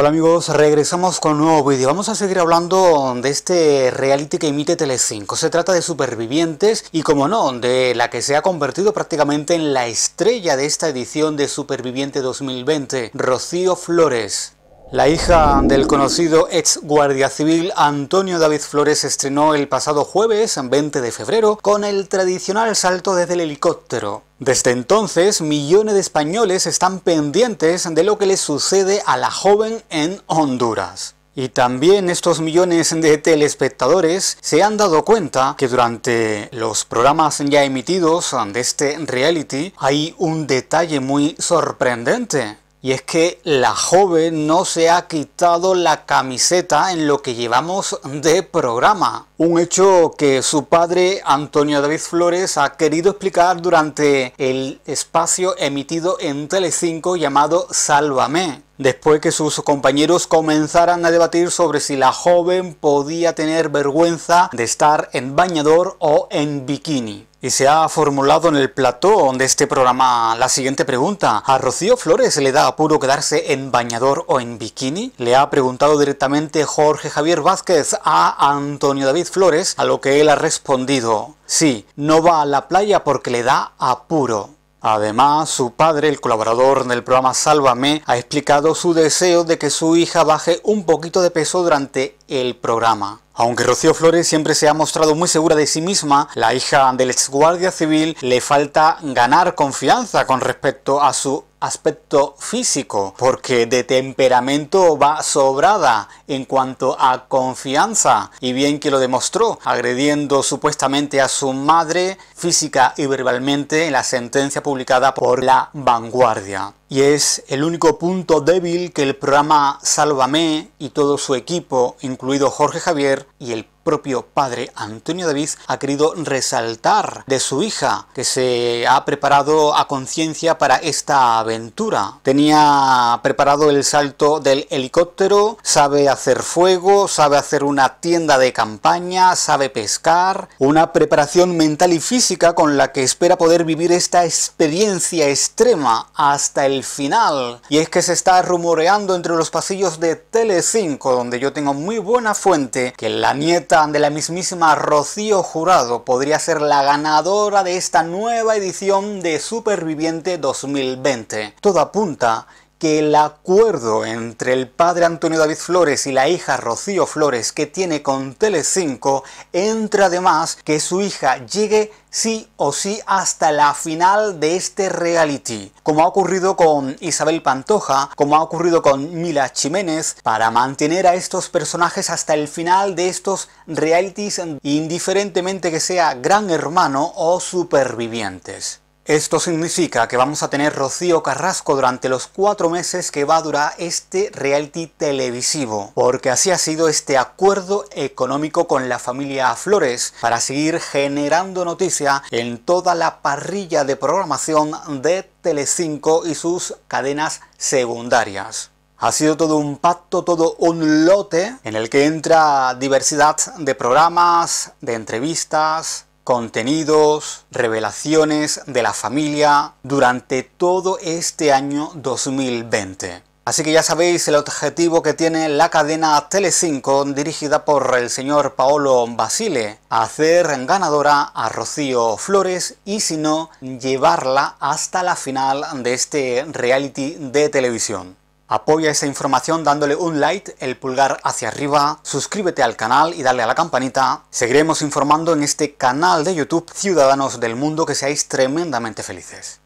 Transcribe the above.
Hola amigos, regresamos con un nuevo vídeo. Vamos a seguir hablando de este reality que emite Telecinco. Se trata de Supervivientes y como no, de la que se ha convertido prácticamente en la estrella de esta edición de Superviviente 2020, Rocío Flores. La hija del conocido ex guardia civil Antonio David Flores estrenó el pasado jueves, 20 de febrero, con el tradicional salto desde el helicóptero. Desde entonces, millones de españoles están pendientes de lo que le sucede a la joven en Honduras. Y también estos millones de telespectadores se han dado cuenta que durante los programas ya emitidos de este reality hay un detalle muy sorprendente. Y es que la joven no se ha quitado la camiseta en lo que llevamos de programa. Un hecho que su padre, Antonio David Flores, ha querido explicar durante el espacio emitido en Telecinco llamado Sálvame. Después que sus compañeros comenzaran a debatir sobre si la joven podía tener vergüenza de estar en bañador o en bikini. Y se ha formulado en el plató de este programa la siguiente pregunta. ¿A Rocío Flores le da apuro quedarse en bañador o en bikini? Le ha preguntado directamente Jorge Javier Vázquez a Antonio David Flores, a lo que él ha respondido, sí, no va a la playa porque le da apuro. Además, su padre, el colaborador del programa Sálvame, ha explicado su deseo de que su hija baje un poquito de peso durante el programa. Aunque Rocío Flores siempre se ha mostrado muy segura de sí misma, la hija del exguardia civil le falta ganar confianza con respecto a su aspecto físico, porque de temperamento va sobrada en cuanto a confianza, y bien que lo demostró, agrediendo supuestamente a su madre física y verbalmente en la sentencia publicada por La Vanguardia. Y es el único punto débil que el programa Sálvame y todo su equipo, incluido Jorge Javier y el propio padre Antonio David ha querido resaltar de su hija, que se ha preparado a conciencia para esta aventura. Tenía preparado el salto del helicóptero, sabe hacer fuego, sabe hacer una tienda de campaña, sabe pescar, una preparación mental y física con la que espera poder vivir esta experiencia extrema hasta el final. Y es que se está rumoreando entre los pasillos de tele 5 donde yo tengo muy buena fuente que la nieta de la mismísima Rocío Jurado podría ser la ganadora de esta nueva edición de Superviviente 2020. Todo apunta que el acuerdo entre el padre Antonio David Flores y la hija Rocío Flores que tiene con Telecinco entra además que su hija llegue sí o sí hasta la final de este reality, como ha ocurrido con Isabel Pantoja, como ha ocurrido con Mila Jiménez, para mantener a estos personajes hasta el final de estos realities, indiferentemente que sea Gran Hermano o Supervivientes. Esto significa que vamos a tener Rocío Carrasco durante los cuatro meses que va a durar este reality televisivo, porque así ha sido este acuerdo económico con la familia Flores para seguir generando noticia en toda la parrilla de programación de Telecinco y sus cadenas secundarias. Ha sido todo un pacto, todo un lote en el que entra diversidad de programas, de entrevistas, contenidos, revelaciones de la familia durante todo este año 2020. Así que ya sabéis el objetivo que tiene la cadena 5 dirigida por el señor Paolo Basile, hacer ganadora a Rocío Flores y si no, llevarla hasta la final de este reality de televisión. Apoya esa información dándole un like, el pulgar hacia arriba, suscríbete al canal y dale a la campanita. Seguiremos informando en este canal de YouTube Ciudadanos del Mundo que seáis tremendamente felices.